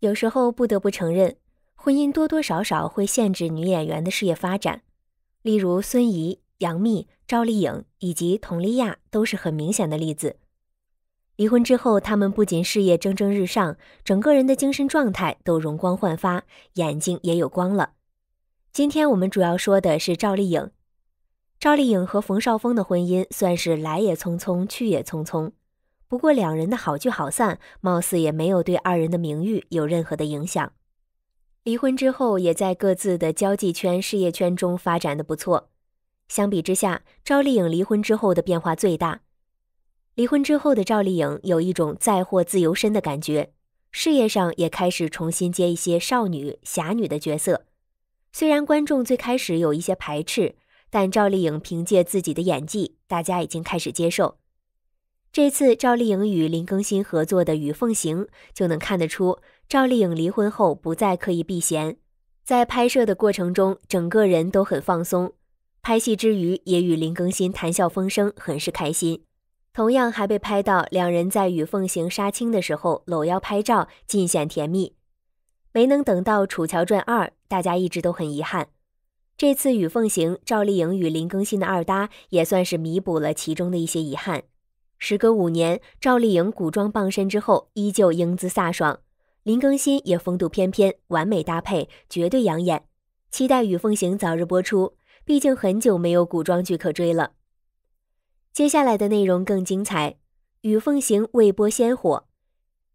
有时候不得不承认，婚姻多多少少会限制女演员的事业发展。例如孙怡、杨幂、赵丽颖以及佟丽娅都是很明显的例子。离婚之后，他们不仅事业蒸蒸日上，整个人的精神状态都容光焕发，眼睛也有光了。今天我们主要说的是赵丽颖。赵丽颖和冯绍峰的婚姻算是来也匆匆，去也匆匆。不过，两人的好聚好散，貌似也没有对二人的名誉有任何的影响。离婚之后，也在各自的交际圈、事业圈中发展的不错。相比之下，赵丽颖离婚之后的变化最大。离婚之后的赵丽颖有一种再获自由身的感觉，事业上也开始重新接一些少女、侠女的角色。虽然观众最开始有一些排斥，但赵丽颖凭借自己的演技，大家已经开始接受。这次赵丽颖与林更新合作的《与凤行》就能看得出，赵丽颖离婚后不再刻意避嫌，在拍摄的过程中，整个人都很放松。拍戏之余也与林更新谈笑风生，很是开心。同样还被拍到两人在《与凤行》杀青的时候搂腰拍照，尽显甜蜜。没能等到《楚乔传二》，大家一直都很遗憾。这次《与凤行》，赵丽颖与林更新的二搭也算是弥补了其中的一些遗憾。时隔五年，赵丽颖古装傍身之后依旧英姿飒爽，林更新也风度翩翩，完美搭配，绝对养眼。期待《与风行》早日播出，毕竟很久没有古装剧可追了。接下来的内容更精彩，《与风行》未播先火。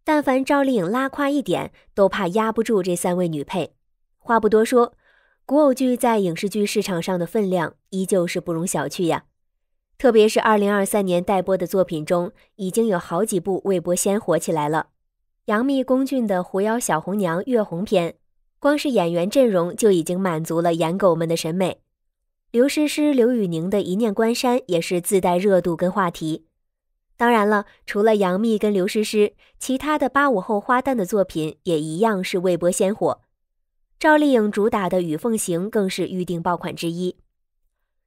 但凡赵丽颖拉胯一点，都怕压不住这三位女配。话不多说，古偶剧在影视剧市场上的分量依旧是不容小觑呀。特别是二零二三年待播的作品中，已经有好几部未播先火起来了。杨幂、龚俊的《狐妖小红娘》月红篇，光是演员阵容就已经满足了颜狗们的审美。刘诗诗、刘宇宁的《一念关山》也是自带热度跟话题。当然了，除了杨幂跟刘诗诗，其他的八五后花旦的作品也一样是未播先火。赵丽颖主打的《与凤行》更是预定爆款之一。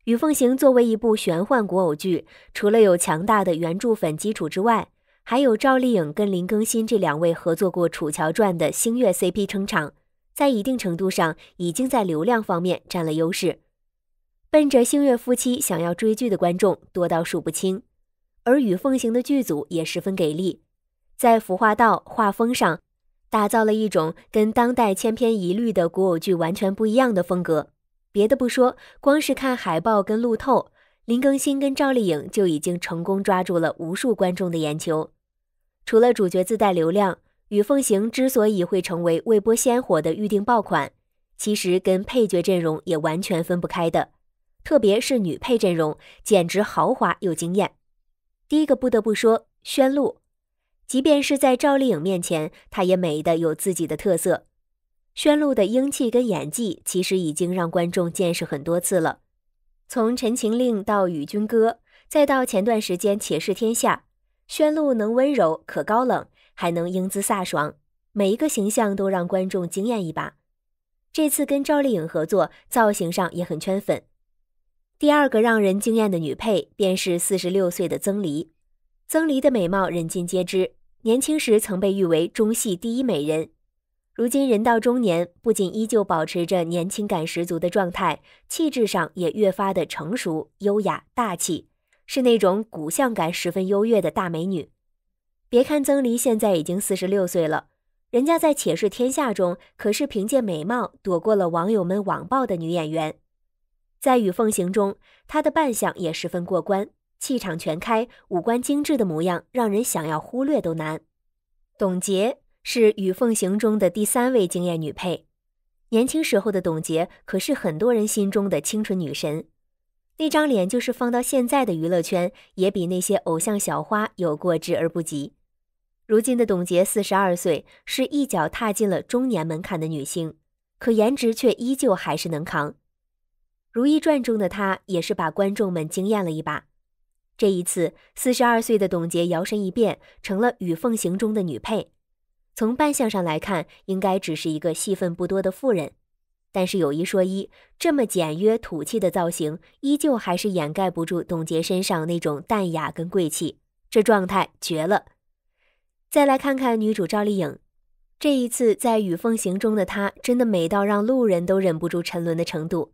《与凤行》作为一部玄幻古偶剧，除了有强大的原著粉基础之外，还有赵丽颖跟林更新这两位合作过《楚乔传》的星月 CP 撑场，在一定程度上已经在流量方面占了优势。奔着星月夫妻想要追剧的观众多到数不清，而《与凤行》的剧组也十分给力，在服化道画风上，打造了一种跟当代千篇一律的古偶剧完全不一样的风格。别的不说，光是看海报跟路透，林更新跟赵丽颖就已经成功抓住了无数观众的眼球。除了主角自带流量，《与凤行》之所以会成为未播先火的预定爆款，其实跟配角阵容也完全分不开的。特别是女配阵容，简直豪华又惊艳。第一个不得不说，宣璐，即便是在赵丽颖面前，她也美得有自己的特色。宣璐的英气跟演技，其实已经让观众见识很多次了。从《陈情令》到《与君歌》，再到前段时间《且试天下》，宣璐能温柔，可高冷，还能英姿飒爽，每一个形象都让观众惊艳一把。这次跟赵丽颖合作，造型上也很圈粉。第二个让人惊艳的女配便是四十六岁的曾黎。曾黎的美貌人尽皆知，年轻时曾被誉为中戏第一美人。如今人到中年，不仅依旧保持着年轻感十足的状态，气质上也越发的成熟、优雅、大气，是那种骨相感十分优越的大美女。别看曾黎现在已经四十六岁了，人家在《且试天下》中可是凭借美貌躲过了网友们网暴的女演员，在《与凤行》中，她的扮相也十分过关，气场全开，五官精致的模样让人想要忽略都难。董洁。是《与凤行》中的第三位惊艳女配。年轻时候的董洁可是很多人心中的清纯女神，那张脸就是放到现在的娱乐圈，也比那些偶像小花有过之而不及。如今的董洁四十二岁，是一脚踏进了中年门槛的女星，可颜值却依旧还是能扛。《如懿传》中的她也是把观众们惊艳了一把。这一次，四十二岁的董洁摇身一变，成了《与凤行》中的女配。从扮相上来看，应该只是一个戏份不多的妇人，但是有一说一，这么简约土气的造型，依旧还是掩盖不住董洁身上那种淡雅跟贵气，这状态绝了。再来看看女主赵丽颖，这一次在《与凤行》中的她，真的美到让路人都忍不住沉沦的程度，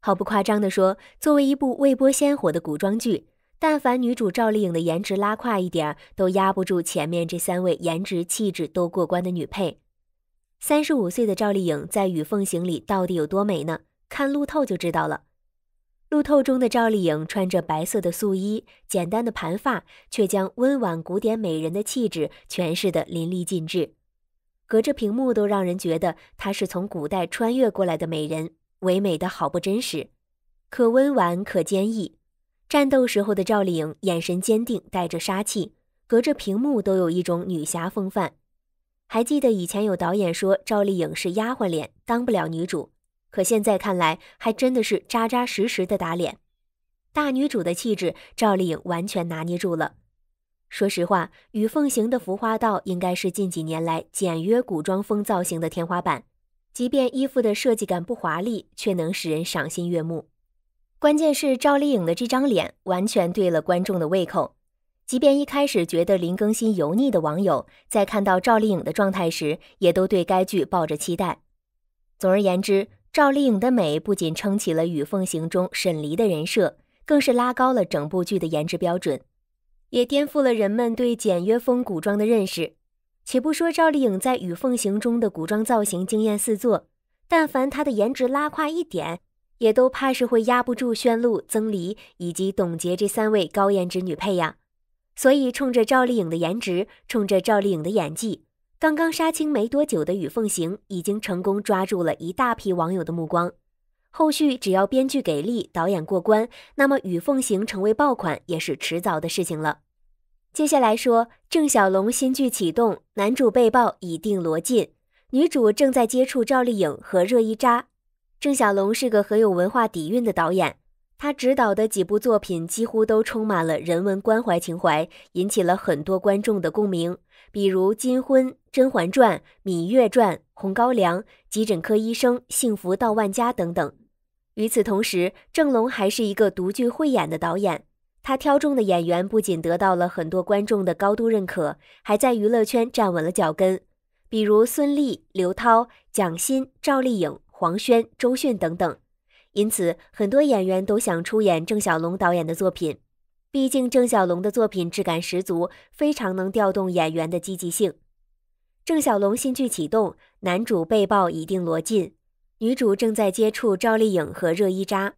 毫不夸张地说，作为一部未播先火的古装剧。但凡女主赵丽颖的颜值拉胯一点儿，都压不住前面这三位颜值气质都过关的女配。三十五岁的赵丽颖在《与凤行》里到底有多美呢？看路透就知道了。路透中的赵丽颖穿着白色的素衣，简单的盘发，却将温婉古典美人的气质诠释得淋漓尽致，隔着屏幕都让人觉得她是从古代穿越过来的美人，唯美的好不真实。可温婉，可坚毅。战斗时候的赵丽颖眼神坚定，带着杀气，隔着屏幕都有一种女侠风范。还记得以前有导演说赵丽颖是丫鬟脸，当不了女主，可现在看来还真的是扎扎实实的打脸。大女主的气质，赵丽颖完全拿捏住了。说实话，与凤行的浮花道应该是近几年来简约古装风造型的天花板，即便衣服的设计感不华丽，却能使人赏心悦目。关键是赵丽颖的这张脸完全对了观众的胃口，即便一开始觉得林更新油腻的网友，在看到赵丽颖的状态时，也都对该剧抱着期待。总而言之，赵丽颖的美不仅撑起了《与凤行》中沈璃的人设，更是拉高了整部剧的颜值标准，也颠覆了人们对简约风古装的认识。且不说赵丽颖在《与凤行》中的古装造型惊艳四座，但凡她的颜值拉胯一点。也都怕是会压不住宣璐、曾黎以及董洁这三位高颜值女配呀，所以冲着赵丽颖的颜值，冲着赵丽颖的演技，刚刚杀青没多久的《雨凤行》已经成功抓住了一大批网友的目光。后续只要编剧给力、导演过关，那么《雨凤行》成为爆款也是迟早的事情了。接下来说，郑晓龙新剧启动，男主被曝已定罗晋，女主正在接触赵丽颖和热依扎。郑晓龙是个很有文化底蕴的导演，他执导的几部作品几乎都充满了人文关怀情怀，引起了很多观众的共鸣，比如《金婚》《甄嬛传》《芈月传》《红高粱》《急诊科医生》《幸福到万家》等等。与此同时，郑龙还是一个独具慧眼的导演，他挑中的演员不仅得到了很多观众的高度认可，还在娱乐圈站稳了脚跟，比如孙俪、刘涛、蒋欣、赵丽颖。黄轩、周迅等等，因此很多演员都想出演郑晓龙导演的作品。毕竟郑晓龙的作品质感十足，非常能调动演员的积极性。郑晓龙新剧启动，男主被曝已定罗晋，女主正在接触赵丽颖和热依扎。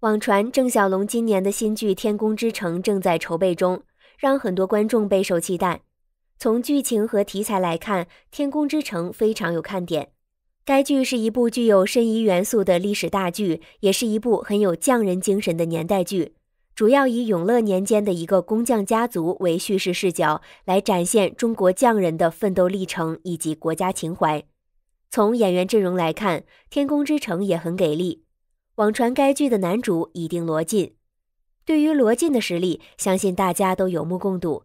网传郑晓龙今年的新剧《天宫之城》正在筹备中，让很多观众备受期待。从剧情和题材来看，《天宫之城》非常有看点。该剧是一部具有申遗元素的历史大剧，也是一部很有匠人精神的年代剧。主要以永乐年间的一个工匠家族为叙事视角，来展现中国匠人的奋斗历程以及国家情怀。从演员阵容来看，《天空之城》也很给力。网传该剧的男主已定罗晋，对于罗晋的实力，相信大家都有目共睹。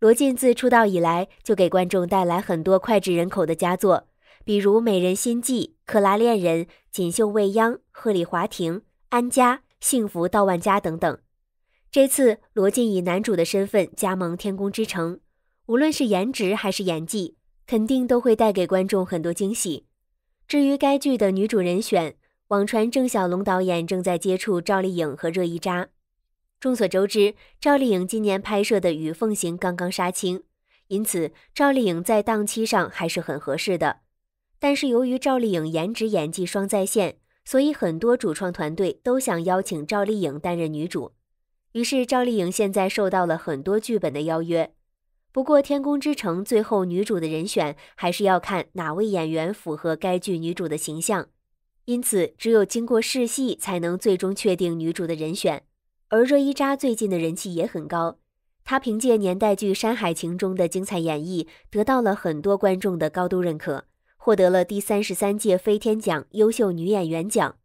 罗晋自出道以来，就给观众带来很多脍炙人口的佳作。比如《美人心计》《克拉恋人》《锦绣未央》《鹤唳华亭》《安家》《幸福到万家》等等。这次罗晋以男主的身份加盟《天宫之城》，无论是颜值还是演技，肯定都会带给观众很多惊喜。至于该剧的女主人选，网传郑晓龙导演正在接触赵丽颖和热依扎。众所周知，赵丽颖今年拍摄的《与凤行》刚刚杀青，因此赵丽颖在档期上还是很合适的。但是由于赵丽颖颜值演技双在线，所以很多主创团队都想邀请赵丽颖担任女主。于是赵丽颖现在受到了很多剧本的邀约。不过《天宫之城》最后女主的人选还是要看哪位演员符合该剧女主的形象，因此只有经过试戏才能最终确定女主的人选。而热依扎最近的人气也很高，她凭借年代剧《山海情》中的精彩演绎得到了很多观众的高度认可。获得了第三十三届飞天奖优秀女演员奖。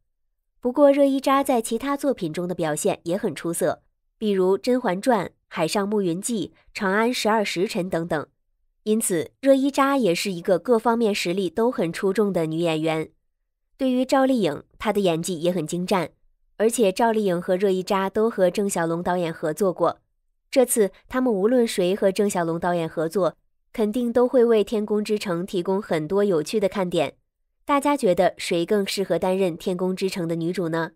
不过，热依扎在其他作品中的表现也很出色，比如《甄嬛传》《海上牧云记》《长安十二时辰》等等。因此，热依扎也是一个各方面实力都很出众的女演员。对于赵丽颖，她的演技也很精湛，而且赵丽颖和热依扎都和郑晓龙导演合作过。这次，他们无论谁和郑晓龙导演合作，肯定都会为《天宫之城》提供很多有趣的看点，大家觉得谁更适合担任《天宫之城》的女主呢？